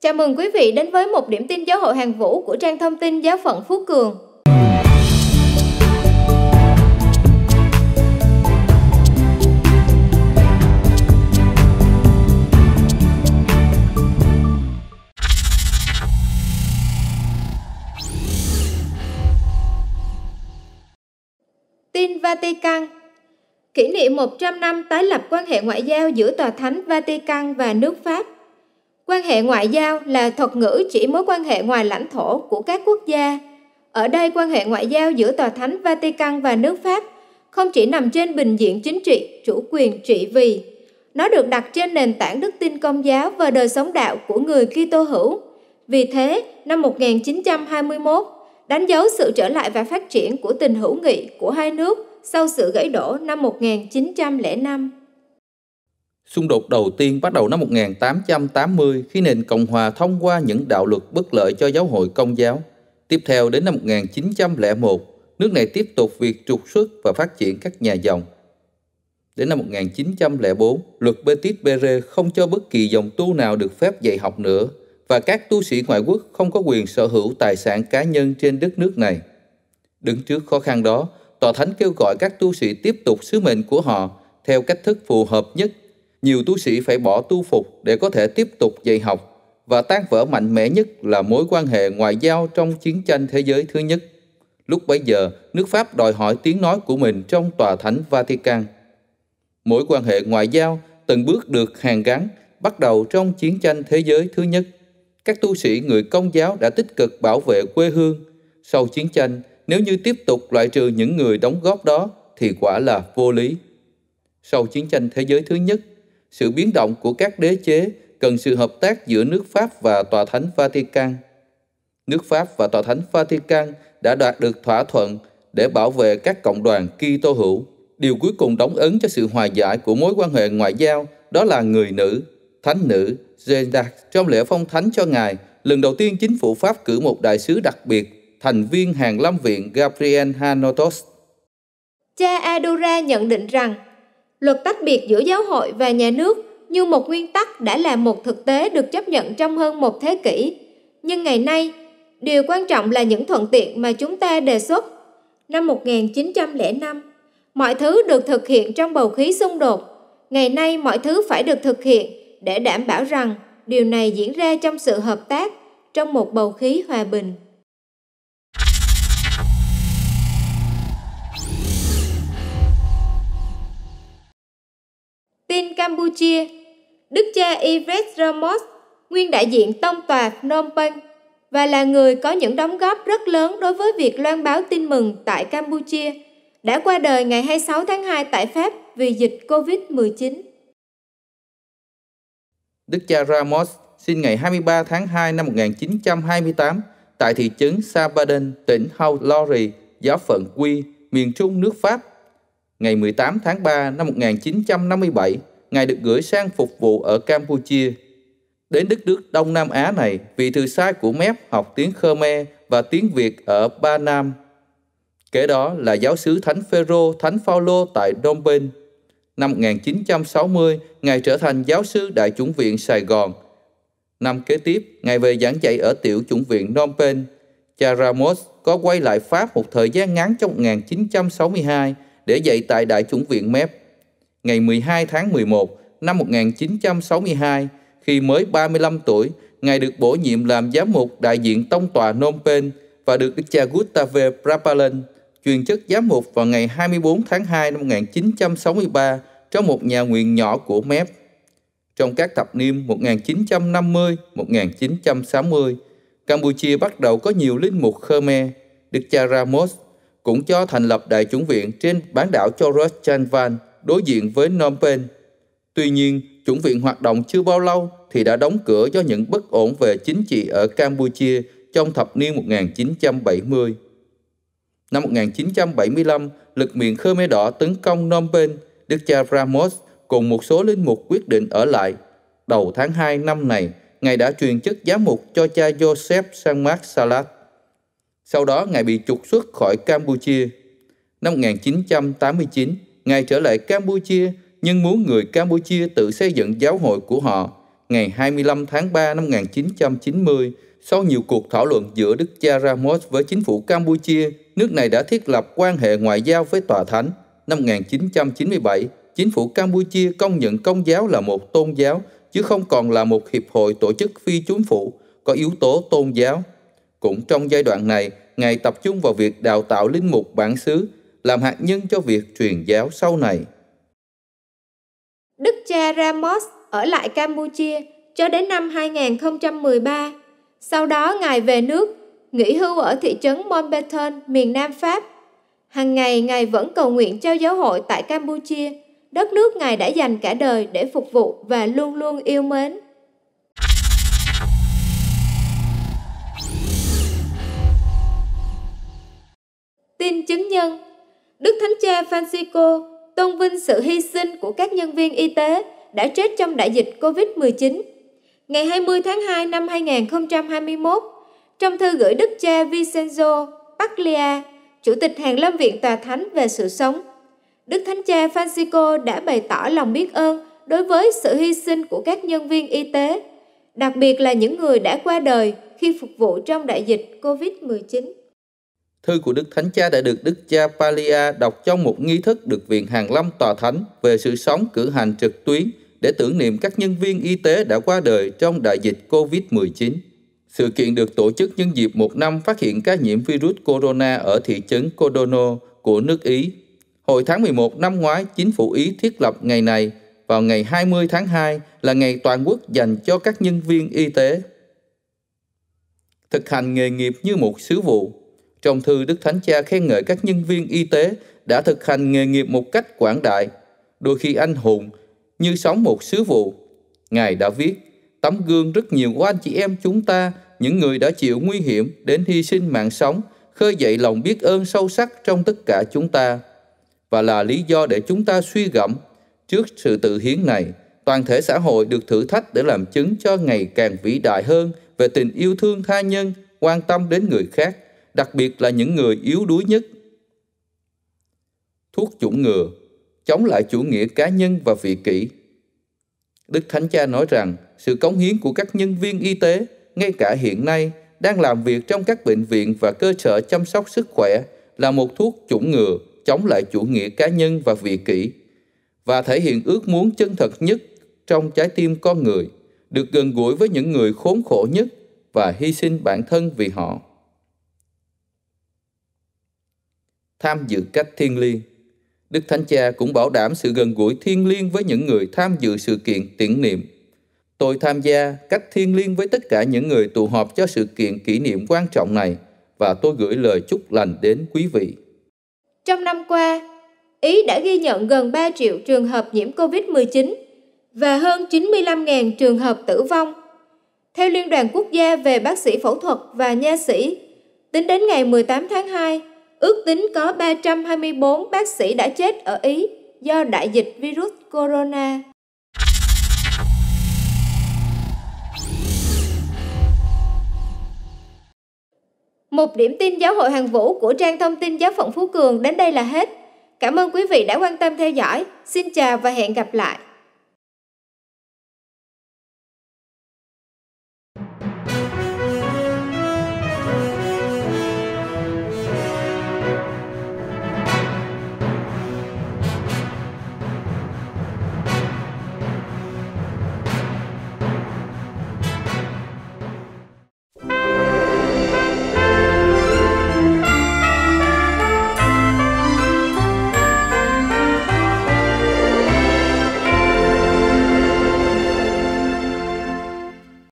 Chào mừng quý vị đến với một điểm tin giáo hội hàng vũ của trang thông tin giáo phận Phú Cường. Tin Vatican Kỷ niệm 100 năm tái lập quan hệ ngoại giao giữa Tòa Thánh Vatican và nước Pháp – quan hệ ngoại giao là thuật ngữ chỉ mối quan hệ ngoài lãnh thổ của các quốc gia ở đây quan hệ ngoại giao giữa tòa thánh vatican và nước pháp không chỉ nằm trên bình diện chính trị chủ quyền trị vì nó được đặt trên nền tảng đức tin công giáo và đời sống đạo của người Kitô hữu. Vì thế, năm 1921 đánh dấu sự trở lại và phát triển của tình hữu nghị của hai nước sau sự gãy đổ năm 1905. Xung đột đầu tiên bắt đầu năm 1880 khi nền Cộng hòa thông qua những đạo luật bất lợi cho giáo hội công giáo. Tiếp theo đến năm 1901, nước này tiếp tục việc trục xuất và phát triển các nhà dòng. Đến năm 1904, luật Betis Bere không cho bất kỳ dòng tu nào được phép dạy học nữa và các tu sĩ ngoại quốc không có quyền sở hữu tài sản cá nhân trên đất nước này. Đứng trước khó khăn đó, Tòa Thánh kêu gọi các tu sĩ tiếp tục sứ mệnh của họ theo cách thức phù hợp nhất nhiều tu sĩ phải bỏ tu phục để có thể tiếp tục dạy học và tan vỡ mạnh mẽ nhất là mối quan hệ ngoại giao trong chiến tranh thế giới thứ nhất. Lúc bấy giờ, nước Pháp đòi hỏi tiếng nói của mình trong tòa thánh Vatican. Mối quan hệ ngoại giao từng bước được hàn gắn bắt đầu trong chiến tranh thế giới thứ nhất. Các tu sĩ người công giáo đã tích cực bảo vệ quê hương. Sau chiến tranh, nếu như tiếp tục loại trừ những người đóng góp đó thì quả là vô lý. Sau chiến tranh thế giới thứ nhất, sự biến động của các đế chế cần sự hợp tác giữa nước Pháp và Tòa Thánh Vatican. Nước Pháp và Tòa Thánh Vatican đã đạt được thỏa thuận để bảo vệ các cộng đoàn tô hữu. Điều cuối cùng đóng ấn cho sự hòa giải của mối quan hệ ngoại giao đó là người nữ, thánh nữ Zenda. Trong lễ phong thánh cho ngài, lần đầu tiên chính phủ Pháp cử một đại sứ đặc biệt, thành viên hàng lâm viện Gabriel Hanotos. Cha Adora nhận định rằng luật tách biệt giữa giáo hội và nhà nước như một nguyên tắc đã là một thực tế được chấp nhận trong hơn một thế kỷ nhưng ngày nay điều quan trọng là những thuận tiện mà chúng ta đề xuất năm 1905 mọi thứ được thực hiện trong bầu khí xung đột ngày nay mọi thứ phải được thực hiện để đảm bảo rằng điều này diễn ra trong sự hợp tác trong một bầu khí hòa bình tin Campuchia, đức cha Yves Ramos, nguyên đại diện tông tòa Phnom Penh và là người có những đóng góp rất lớn đối với việc loan báo tin mừng tại Campuchia, đã qua đời ngày 26 tháng 2 tại Pháp vì dịch COVID-19. Đức cha Ramos sinh ngày 23 tháng 2 năm 1928 tại thị trấn Sabaden, tỉnh Haut-Lorry, giáo phận Quy, miền trung nước Pháp Ngày 18 tháng 3 năm 1957, Ngài được gửi sang phục vụ ở Campuchia. Đến đất nước Đông Nam Á này, vị thư sai của Mép học tiếng Khmer và tiếng Việt ở Ba Nam. Kế đó là giáo sứ Thánh Phêrô Thánh Phaolô tại Đông Bên. Năm 1960, Ngài trở thành giáo sư Đại chủng viện Sài Gòn. Năm kế tiếp, Ngài về giảng dạy ở tiểu chủng viện Phnom Penh. Cha Ramos có quay lại Pháp một thời gian ngắn trong 1962 để dạy tại Đại chủng viện MEP. Ngày 12 tháng 11 năm 1962, khi mới 35 tuổi, Ngài được bổ nhiệm làm giám mục đại diện tông tòa Phnom Penh và được Đức cha Gustave Prapalan truyền chức giám mục vào ngày 24 tháng 2 năm 1963 trong một nhà nguyện nhỏ của MEP. Trong các thập niên 1950-1960, Campuchia bắt đầu có nhiều linh mục Khmer. Đức cha Ramos cũng cho thành lập đại chủng viện trên bán đảo Choros Chanvan đối diện với Phnom Penh. Tuy nhiên, chủng viện hoạt động chưa bao lâu thì đã đóng cửa do những bất ổn về chính trị ở Campuchia trong thập niên 1970. Năm 1975, lực miền Khmer Đỏ tấn công Phnom Penh, Đức cha Ramos cùng một số linh mục quyết định ở lại. Đầu tháng 2 năm này, Ngài đã truyền chức giám mục cho cha Joseph Sang Salat. Sau đó Ngài bị trục xuất khỏi Campuchia. Năm 1989, Ngài trở lại Campuchia nhưng muốn người Campuchia tự xây dựng giáo hội của họ. Ngày 25 tháng 3 năm 1990, sau nhiều cuộc thảo luận giữa Đức cha Ramos với chính phủ Campuchia, nước này đã thiết lập quan hệ ngoại giao với tòa thánh. Năm 1997, chính phủ Campuchia công nhận công giáo là một tôn giáo chứ không còn là một hiệp hội tổ chức phi chính phủ có yếu tố tôn giáo cũng trong giai đoạn này, Ngài tập trung vào việc đào tạo linh mục bản xứ, làm hạt nhân cho việc truyền giáo sau này. Đức cha Ramos ở lại Campuchia cho đến năm 2013. Sau đó Ngài về nước, nghỉ hưu ở thị trấn Montbatten, miền Nam Pháp. Hằng ngày Ngài vẫn cầu nguyện cho giáo hội tại Campuchia, đất nước Ngài đã dành cả đời để phục vụ và luôn luôn yêu mến. tin chứng nhân. Đức Thánh Cha Francisco tôn vinh sự hy sinh của các nhân viên y tế đã chết trong đại dịch COVID-19. Ngày 20 tháng 2 năm 2021, trong thư gửi Đức Cha Vincenzo Paglia, Chủ tịch Hàng Lâm Viện Tòa Thánh về sự sống, Đức Thánh Cha Francisco đã bày tỏ lòng biết ơn đối với sự hy sinh của các nhân viên y tế, đặc biệt là những người đã qua đời khi phục vụ trong đại dịch COVID-19. Thư của Đức Thánh Cha đã được Đức Cha Palia đọc trong một nghi thức được Viện Hàn Lâm Tòa Thánh về sự sống cử hành trực tuyến để tưởng niệm các nhân viên y tế đã qua đời trong đại dịch COVID-19. Sự kiện được tổ chức nhân dịp một năm phát hiện ca nhiễm virus corona ở thị trấn Codono của nước Ý. Hồi tháng 11 năm ngoái, chính phủ Ý thiết lập ngày này vào ngày 20 tháng 2 là ngày toàn quốc dành cho các nhân viên y tế. Thực hành nghề nghiệp như một sứ vụ, trong thư Đức Thánh Cha khen ngợi các nhân viên y tế đã thực hành nghề nghiệp một cách quảng đại, đôi khi anh hùng, như sống một sứ vụ. Ngài đã viết, tấm gương rất nhiều của anh chị em chúng ta, những người đã chịu nguy hiểm đến hy sinh mạng sống, khơi dậy lòng biết ơn sâu sắc trong tất cả chúng ta. Và là lý do để chúng ta suy gẫm trước sự tự hiến này, toàn thể xã hội được thử thách để làm chứng cho ngày càng vĩ đại hơn về tình yêu thương tha nhân, quan tâm đến người khác, đặc biệt là những người yếu đuối nhất. Thuốc chủng ngừa, chống lại chủ nghĩa cá nhân và vị kỷ. Đức Thánh Cha nói rằng sự cống hiến của các nhân viên y tế, ngay cả hiện nay, đang làm việc trong các bệnh viện và cơ sở chăm sóc sức khỏe là một thuốc chủng ngừa chống lại chủ nghĩa cá nhân và vị kỷ và thể hiện ước muốn chân thật nhất trong trái tim con người, được gần gũi với những người khốn khổ nhất và hy sinh bản thân vì họ. tham dự cách thiên liêng. Đức Thánh Cha cũng bảo đảm sự gần gũi thiên liêng với những người tham dự sự kiện tiễn niệm. Tôi tham gia cách thiên liêng với tất cả những người tụ họp cho sự kiện kỷ niệm quan trọng này và tôi gửi lời chúc lành đến quý vị. Trong năm qua, Ý đã ghi nhận gần 3 triệu trường hợp nhiễm COVID-19 và hơn 95.000 trường hợp tử vong. Theo Liên đoàn Quốc gia về bác sĩ phẫu thuật và nha sĩ, tính đến ngày 18 tháng 2, Ước tính có 324 bác sĩ đã chết ở Ý do đại dịch virus corona. Một điểm tin giáo hội hàng vũ của trang thông tin giáo phận Phú Cường đến đây là hết. Cảm ơn quý vị đã quan tâm theo dõi. Xin chào và hẹn gặp lại.